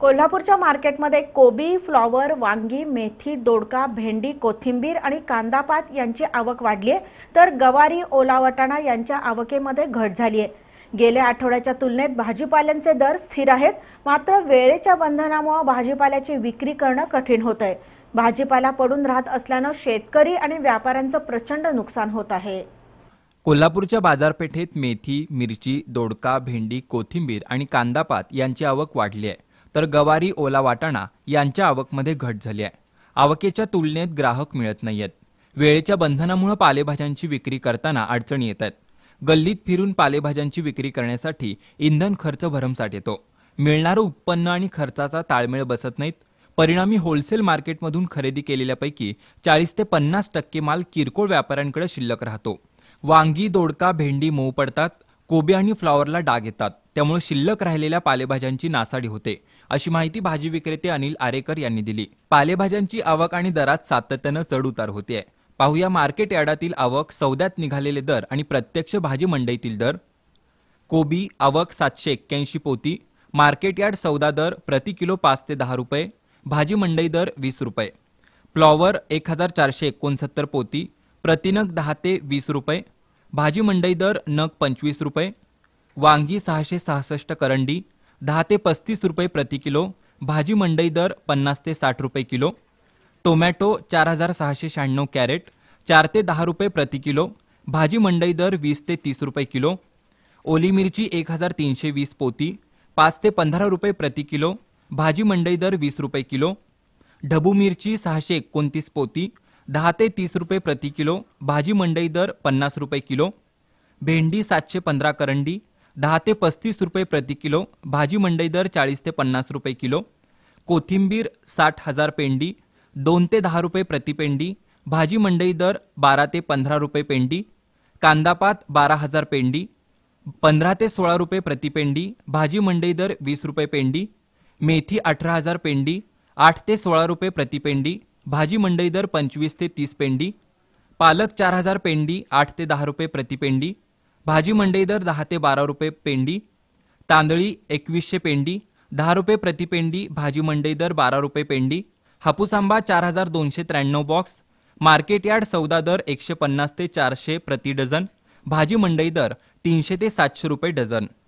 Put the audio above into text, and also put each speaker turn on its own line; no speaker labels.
कोल्हापूरच्या मार्केटमध्ये कोबी फ्लॉवर वांगी मेथी दोडका भेंडी कोथिंबीर आणि कांदापात यांची आवक वाढली आहे तर गवारी ओला वटाणा यांच्या आवकेमध्ये घट झाली आहे गेल्या आठवड्याच्या तुलनेत भाजीपाल्यांचे दर स्थिर आहेत मात्र वेळेच्या बंधनामुळे भाजीपाल्याची विक्री करणं कठीण होत आहे भाजीपाला पडून राहत असल्यानं शेतकरी आणि व्यापाऱ्यांचं प्रचंड नुकसान होत आहे
कोल्हापूरच्या बाजारपेठेत मेथी मिरची दोडका भेंडी कोथिंबीर आणि कांदापात यांची आवक वाढली आहे तर गवारी ओला वाटाणा यांच्या आवकमध्ये घट झाली आहे आवकेच्या तुलनेत ग्राहक मिळत नाहीयेत वेळेच्या बंधनामुळे पालेभाज्यांची विक्री करताना अडचणी येत आहेत गल्लीत फिरून पालेभाज्यांची विक्री करण्यासाठी इंधन खर्च भरमसाठ येतो मिळणारं उत्पन्न आणि खर्चाचा ताळमेळ बसत नाहीत परिणामी होलसेल मार्केटमधून खरेदी केलेल्यापैकी चाळीस ते पन्नास टक्के माल किरकोळ व्यापाऱ्यांकडे शिल्लक राहतो वांगी दोडका भेंडी मऊ पडतात कोबी आणि फ्लॉवरला डाग येतात त्यामुळे शिल्लक राहिलेल्या पालेभाज्यांची नासाडी होते अशी माहिती भाजी विक्रेते अनिल आरेकर यांनी दिली पालेभाज्यांची आवक आणि दरात सातत्यानं चढउतार होते पाहूया मार्केट यार्डातील आवक सौद्यात निघालेले दर आणि प्रत्यक्ष भाजी मंडईतील दर कोबी आवक सातशे एक्क्याऐंशी पोती मार्केट यार्ड सौदा दर प्रति किलो पाच ते दहा रुपये भाजी मंडई दर वीस रुपये फ्लॉवर एक हजार चारशे एकोणसत्तर पोती प्रतिनग दहा ते वीस रुपये भाजी मंडई दर नग पंचवीस रुपये वांगी सहाशे सहासष्ट करंडी दहा ते पस्तीस रुपये प्रति किलो भाजी मंडई दर पन्नास ते साठ रुपये किलो टोमॅटो चार हजार सहाशे शहाण्णव कॅरेट चार ते दहा रुपये प्रति किलो भाजी मंडई दर वीस ते तीस रुपये किलो ओली मिरची एक हजार तीनशे वीस पोती पाच ते पंधरा रुपये प्रति किलो भाजी मंडई दर वीस रुपये किलो ढबू मिरची सहाशे एकोणतीस पोती दहा ते तीस रुपये प्रति किलो भाजी मंडई दर पन्नास रुपये किलो भेंडी सातशे पंधरा करंडी दहा ते पस्तीस रुपये प्रति किलो भाजी मंडई दर चाळीस ते पन्नास रुपये किलो कोथिंबीर साठ हजार पेंडी दोन ते दहा रुपये प्रति पेंडी भाजी मंडई दर बारा ते पंधरा रुपये पेंडी कांदापात बारा हजार पेंडी पंधरा ते सोळा रुपये प्रति पेंडी भाजी मंडई दर वीस रुपये पेंडी मेथी अठरा हजार पेंडी आठ ते सोळा रुपये प्रति पेंडी भाजी मंडई दर पंचवीस ते तीस पेंडी पालक चार हजार पेंडी आठ ते दहा रुपये प्रति पेंडी भाजी मंडई दर दहा ते बारा रुपये पेंडी तांदळी एकवीसशे पेंडी दहा रुपये प्रतिपेंडी भाजी मंडई दर बारा रुपये पेंडी हापूस आंबा चार हजार दोनशे त्र्याण्णव बॉक्स मार्केट यार्ड सौदा दर एकशे पन्नास ते चारशे प्रति डझन भाजी मंडई दर तीनशे ते सातशे रुपये डझन